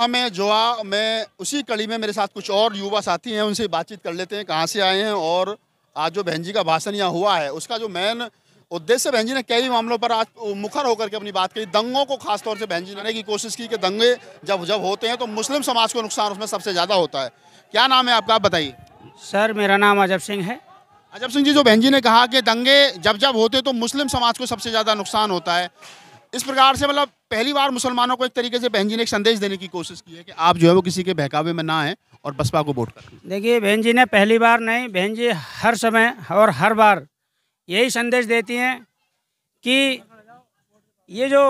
हमें हाँ, जो मैं उसी कड़ी में मेरे साथ कुछ और युवा साथी हैं उनसे बातचीत कर लेते हैं कहाँ से आए हैं और आज जो बहन जी का भाषण यहाँ हुआ है उसका जो मेन उद्देश्य बहन जी ने कई मामलों पर आज मुखर होकर के अपनी बात कही दंगों को खासतौर से बहन जी लाने की कोशिश की कि दंगे जब जब होते हैं तो मुस्लिम समाज को नुकसान उसमें सबसे ज़्यादा होता है क्या नाम है आपका आप बताइए सर मेरा नाम अजब सिंह है अजब सिंह जी जो बहन जी ने कहा कि दंगे जब जब होते तो मुस्लिम समाज को सबसे ज़्यादा नुकसान होता है इस प्रकार से मतलब पहली बार मुसलमानों को एक तरीके से बहन जी ने एक संदेश देने की कोशिश की है कि आप जो है वो किसी के बहकावे में ना आए और बसपा को वोट करें देखिए बहन जी ने पहली बार नहीं बहन जी हर समय और हर बार यही संदेश देती हैं कि ये जो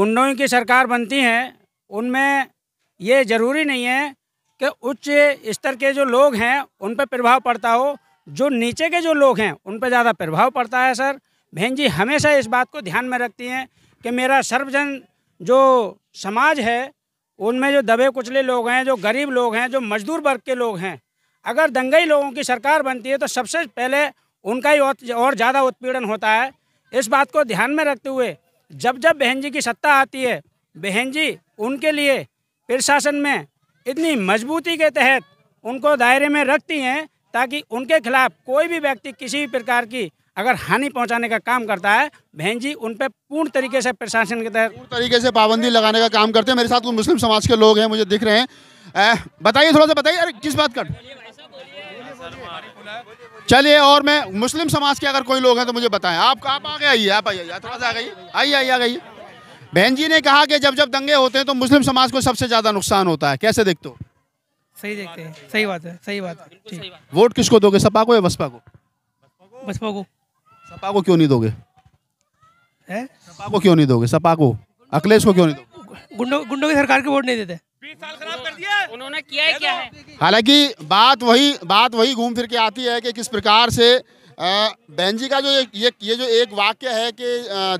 गुंडों की सरकार बनती है उनमें ये ज़रूरी नहीं है कि उच्च स्तर के जो लोग हैं उन पर प्रभाव पड़ता हो जो नीचे के जो लोग हैं उन पर ज़्यादा प्रभाव पड़ता है सर बहन जी हमेशा इस बात को ध्यान में रखती हैं कि मेरा सर्वजन जो समाज है उनमें जो दबे कुचले लोग हैं जो गरीब लोग हैं जो मजदूर वर्ग के लोग हैं अगर दंगई लोगों की सरकार बनती है तो सबसे पहले उनका ही और ज़्यादा उत्पीड़न होता है इस बात को ध्यान में रखते हुए जब जब बहन जी की सत्ता आती है बहन जी उनके लिए प्रशासन में इतनी मजबूती के तहत उनको दायरे में रखती हैं ताकि उनके खिलाफ कोई भी व्यक्ति किसी भी प्रकार की अगर हानि पहुंचाने का काम करता है बहन जी उन पर पूर्ण तरीके से प्रशासन के तहत पूर्ण तरीके से पाबंदी लगाने का काम करते हैं मेरे साथ कुछ मुस्लिम समाज के लोग हैं मुझे दिख रहे हैं बताइए थोड़ा सा बताइए अरे किस बात का चलिए और मैं मुस्लिम समाज के अगर कोई लोग हैं तो मुझे बताएं आप आप गए आइए आप आइए थोड़ा सा आ गई आइए आइए आ गई बहन जी ने कहा कि जब जब दंगे होते हैं तो मुस्लिम समाज को सबसे ज़्यादा नुकसान होता है कैसे देखते हो सही देखते हैं सही बात है सही बात है वोट किसको दोगे सपा को या बसपा को बसपा को सपा को क्यों नहीं दोगे है सपा को क्यों नहीं दोगे सपा को अखिलेश को क्यों नहीं दोगे गुंडों की सरकार के वोट नहीं देते उन्होंने किया है क्या है हालांकि बात वही बात वही घूम फिर के आती है कि किस प्रकार से बहन जी का जो ये ये जो एक वाक्य है कि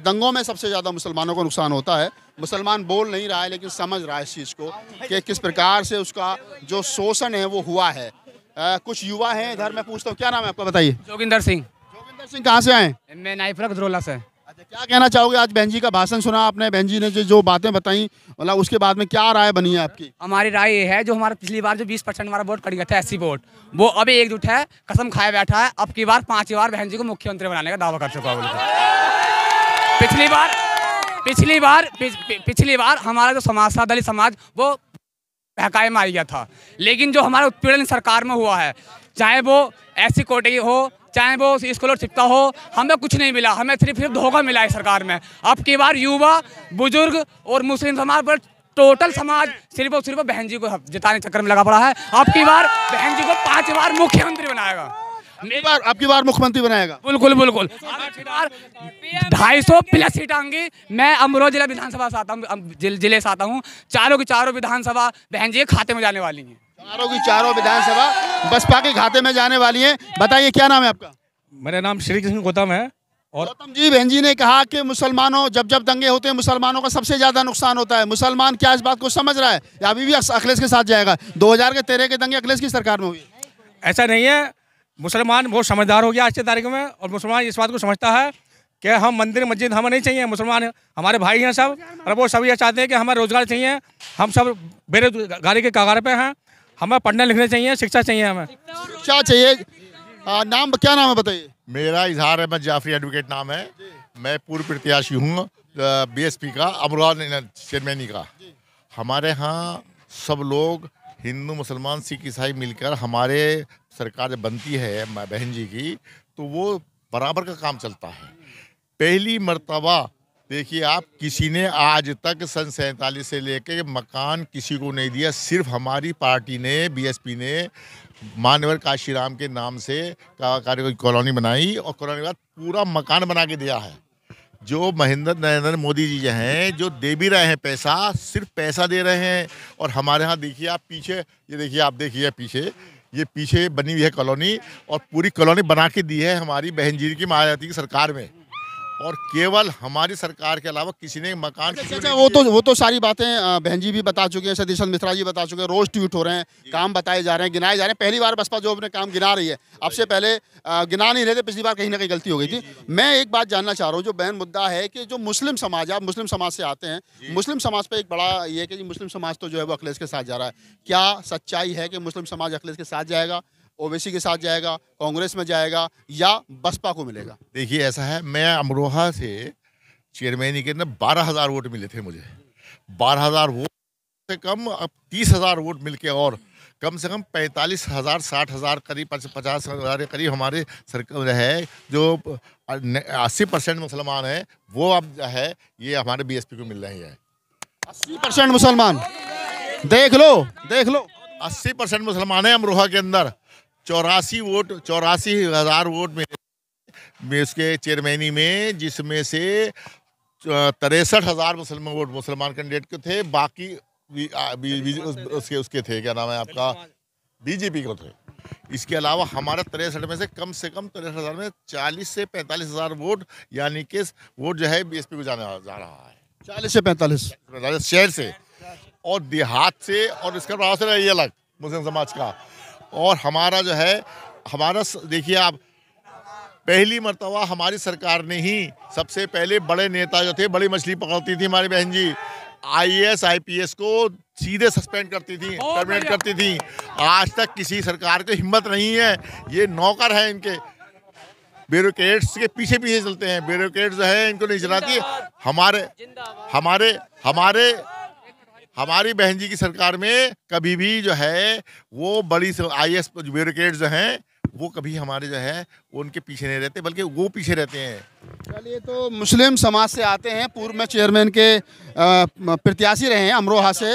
दंगों में सबसे ज़्यादा मुसलमानों को नुकसान होता है मुसलमान बोल नहीं रहा है लेकिन समझ रहा है इस चीज़ को कि किस प्रकार से उसका जो शोषण है वो हुआ है आ, कुछ युवा हैं इधर मैं पूछता हूँ क्या नाम है आपका बताइए जोगिंदर सिंह सिंह कहाँ से आए मैं नाइफरा गजरोला से अच्छा, क्या कहना चाहोगे आज बहन का भाषण सुना आपने बहन ने जो जो बातें बताई मतलब उसके बाद में क्या राय बनी है आपकी हमारी राय ये है जो हमारा पिछली बार जो 20 परसेंट हमारा वोट कट गया था ऐसी वोट वो अभी एकजुट है कसम खाए बैठा है अब की बार पांचवी बार बहन को मुख्यमंत्री बनाने का दावा कर चुका है पिछली बार पिछली बार पिछली बार हमारा जो समाज था दलित समाज वो बहकाए में आ गया था लेकिन जो हमारा उत्पीड़न सरकार में हुआ है चाहे वो ऐसी कोटे हो चाहे वो स्कॉलर का हो हमें कुछ नहीं मिला हमें सिर्फ सिर्फ धोखा मिला है सरकार में अब की बार युवा बुजुर्ग और मुस्लिम समाज पर टोटल समाज सिर्फ और सिर्फ बहन जी को जिताने चक्कर में लगा पड़ा है अब की बार बहन जी को पांच बार मुख्यमंत्री बनाएगा बार आपकी बार मुख्यमंत्री बनाएगा बिल्कुल बिल्कुल ढाई सौ प्लस सीट आऊंगी मैं अमरोहा जिला विधानसभा से आता हूँ जिले से आता हूँ चारों की चारों विधानसभा बहन जी खाते में जाने वाली हैं चारों की चारों विधानसभा बसपा के खाते में जाने वाली है बताइए क्या नाम है आपका मेरा नाम श्री कृष्ण गौतम है और गौतम जी बहन जी ने कहा कि मुसलमानों जब जब दंगे होते हैं मुसलमानों का सबसे ज़्यादा नुकसान होता है मुसलमान क्या इस बात को समझ रहा है या अभी भी अखिलेश के साथ जाएगा हज़ार के तेरह के दंगे अखिलेश की सरकार में हुई ऐसा नहीं है मुसलमान बहुत समझदार हो गया आज की तारीख में और मुसलमान इस बात को समझता है कि हम मंदिर मस्जिद हमें नहीं चाहिए मुसलमान हमारे भाई हैं सब और वो सब यह चाहते हैं कि हमें रोज़गार चाहिए हम सब बेरोजगारी के कागार पर हैं हमें पढ़ने लिखने चाहिए शिक्षा चाहिए हमें शिक्षा चाहिए आ, नाम क्या नाम है बताइए मेरा इजहार अहमद जाफरी एडवोकेट नाम है मैं पूर्व प्रत्याशी हूँ बीएसपी का अमरान चेयरमैनी का हमारे यहाँ सब लोग हिंदू मुसलमान सिख ईसाई मिलकर हमारे सरकार बनती है बहन जी की तो वो बराबर का काम चलता है पहली मरतबा देखिए आप किसी ने आज तक सन सैंतालीस से लेके मकान किसी को नहीं दिया सिर्फ हमारी पार्टी ने बीएसपी ने मानवर काशीराम के नाम से कॉलोनी बनाई और कॉलोनी के बाद पूरा मकान बना के दिया है जो महेंद्र नरेंद्र मोदी जी हैं जो दे भी रहे हैं पैसा सिर्फ पैसा दे रहे हैं और हमारे यहाँ देखिए आप पीछे ये देखिए आप देखिए पीछे ये पीछे बनी हुई है कॉलोनी और पूरी कॉलोनी बना के दी है हमारी बहन जी की महाराजी की सरकार में और केवल हमारी सरकार के अलावा किसी ने मकान अच्छा, अच्छा वो तो वो तो सारी बातें बहन जी भी बता चुके हैं सतीशन मिश्रा जी बता चुके हैं रोज ट्वीट हो रहे हैं काम बताए जा रहे हैं गिनाए जा रहे हैं पहली बार बसपा जो अपने काम गिना रही है आपसे पहले गिना नहीं रहे थे पिछली बार कहीं ना कहीं गलती हो गई थी मैं एक बात जानना चाह रहा हूँ जो बहन मुद्दा है कि जो मुस्लिम समाज आप मुस्लिम समाज से आते हैं मुस्लिम समाज पर एक बड़ा ये है कि मुस्लिम समाज तो जो है वो अखिलेश के साथ जा रहा है क्या सच्चाई है कि मुस्लिम समाज अखिलेश के साथ जाएगा ओबीसी के साथ जाएगा कांग्रेस में जाएगा या बसपा को मिलेगा देखिए ऐसा है मैं अमरोहा से चेयरमैन के अंदर बारह हज़ार वोट मिले थे मुझे बारह हज़ार वोट से कम अब तीस हज़ार वोट मिल के और कम से कम पैंतालीस हज़ार साठ हज़ार करीब पचास हज़ार के करीब हमारे सरकार है जो अस्सी परसेंट मुसलमान है वो अब जो है ये हमारे बीएसपी को मिल रहे है अस्सी परसेंट मुसलमान देख लो देख लो अस्सी परसेंट मुसलमान है अमरोहा के अंदर चौरासी वोट चौरासी हज़ार वोट में उसके चेयरमैनी में जिसमें से तिरसठ हज़ार मुसलमान वोट मुसलमान कैंडिडेट के थे बाकी भी, भी, भी, उस, उसके उसके थे क्या नाम है आपका बीजेपी के थे इसके अलावा हमारा तिरसठ में से कम से कम तिरसठ हज़ार में चालीस से पैंतालीस हज़ार वोट यानी कि वोट जो है बीएसपी को जाने जा रहा है चालीस से पैंतालीस पैंतालीस शहर से और देहात से और इसका रास्ता है अलग मुस्लिम समाज का और हमारा जो है हमारा देखिए आप पहली मरतबा हमारी सरकार ने ही सबसे पहले बड़े नेता जो थे बड़ी मछली पकड़ती थी हमारी बहन जी आईएएस आईपीएस को सीधे सस्पेंड करती थी टर्मिनेट करती थी आज तक किसी सरकार को हिम्मत नहीं है ये नौकर है इनके ब्यूरोट्स के पीछे पीछे चलते हैं ब्यूरोट्स जो है इनको नहीं चलाती हमारे हमारे हमारे हमारी बहन जी की सरकार में कभी भी जो है वो बड़ी आई एस ब्यूरोट जो हैं वो कभी हमारे जो है उनके पीछे नहीं रहते बल्कि वो पीछे रहते हैं चलिए तो मुस्लिम समाज से आते हैं पूर्व में चेयरमैन के प्रत्याशी रहे हैं अमरोहा से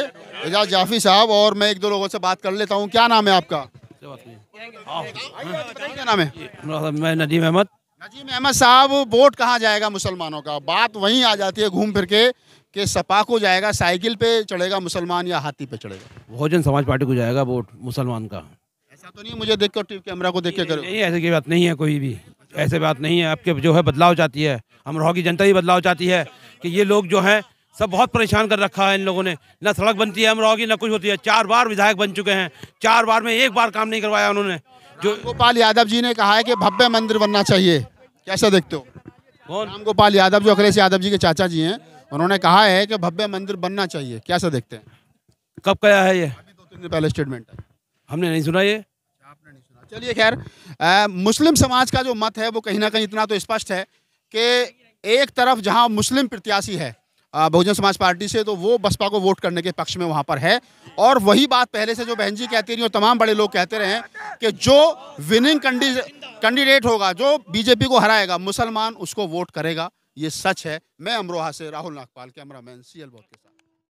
एजाज जाफी साहब और मैं एक दो लोगों से बात कर लेता हूँ क्या नाम है आपका क्या नाम है मैं नदीम अहमद नजीम अहमद साहब वोट कहाँ जाएगा मुसलमानों का बात वहीं आ जाती है घूम फिर के कि सपा को जाएगा साइकिल पे चढ़ेगा मुसलमान या हाथी पे चढ़ेगा बहुजन समाज पार्टी को जाएगा वोट मुसलमान का ऐसा तो नहीं मुझे देख कर कैमरा को देख के करो नहीं ऐसी बात नहीं है कोई भी ऐसे बात नहीं है आपके जो है बदलाव चाहती है अमरोहा की जनता ही बदलाव चाहती है कि ये लोग जो हैं सब बहुत परेशान कर रखा है इन लोगों ने ना सड़क बनती है अमरोहा की ना कुछ होती है चार बार विधायक बन चुके हैं चार बार में एक बार काम नहीं करवाया उन्होंने जो गोपाल यादव जी ने कहा है कि भव्य मंदिर बनना चाहिए कैसा देखते हो कौन गोपाल यादव जो अखिलेश यादव जी के चाचा जी हैं उन्होंने कहा है कि भव्य मंदिर बनना चाहिए कैसा देखते हैं कब कया है ये दो तीन दिन पहले स्टेटमेंट है हमने नहीं सुना ये अच्छा, आपने नहीं सुना चलिए खैर मुस्लिम समाज का जो मत है वो कहीं ना कहीं इतना तो स्पष्ट है कि एक तरफ जहाँ मुस्लिम प्रत्याशी है बहुजन समाज पार्टी से तो वो बसपा को वोट करने के पक्ष में वहाँ पर है और वही बात पहले से जो बहन जी कहती रही और तमाम बड़े लोग कहते रहे हैं कि जो विनिंग कैंडिडेट होगा जो बीजेपी को हराएगा मुसलमान उसको वोट करेगा ये सच है मैं अमरोहा से Rahul Nagpal cameraman C L के साथ